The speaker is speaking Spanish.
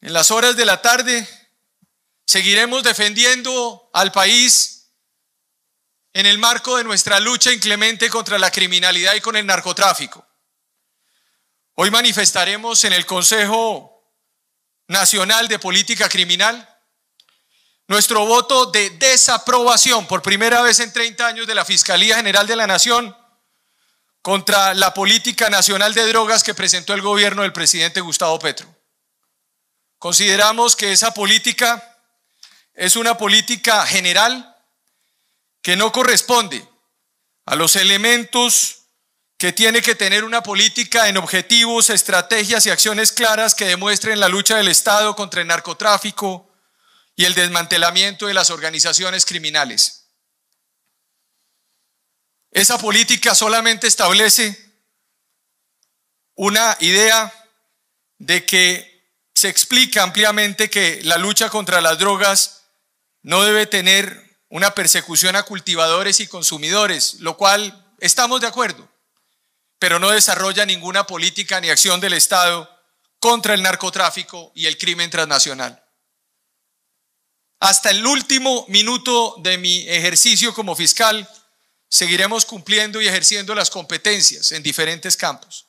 En las horas de la tarde seguiremos defendiendo al país en el marco de nuestra lucha inclemente contra la criminalidad y con el narcotráfico. Hoy manifestaremos en el Consejo Nacional de Política Criminal nuestro voto de desaprobación por primera vez en 30 años de la Fiscalía General de la Nación contra la política nacional de drogas que presentó el gobierno del presidente Gustavo Petro. Consideramos que esa política es una política general que no corresponde a los elementos que tiene que tener una política en objetivos, estrategias y acciones claras que demuestren la lucha del Estado contra el narcotráfico y el desmantelamiento de las organizaciones criminales. Esa política solamente establece una idea de que se explica ampliamente que la lucha contra las drogas no debe tener una persecución a cultivadores y consumidores, lo cual estamos de acuerdo, pero no desarrolla ninguna política ni acción del Estado contra el narcotráfico y el crimen transnacional. Hasta el último minuto de mi ejercicio como fiscal, seguiremos cumpliendo y ejerciendo las competencias en diferentes campos.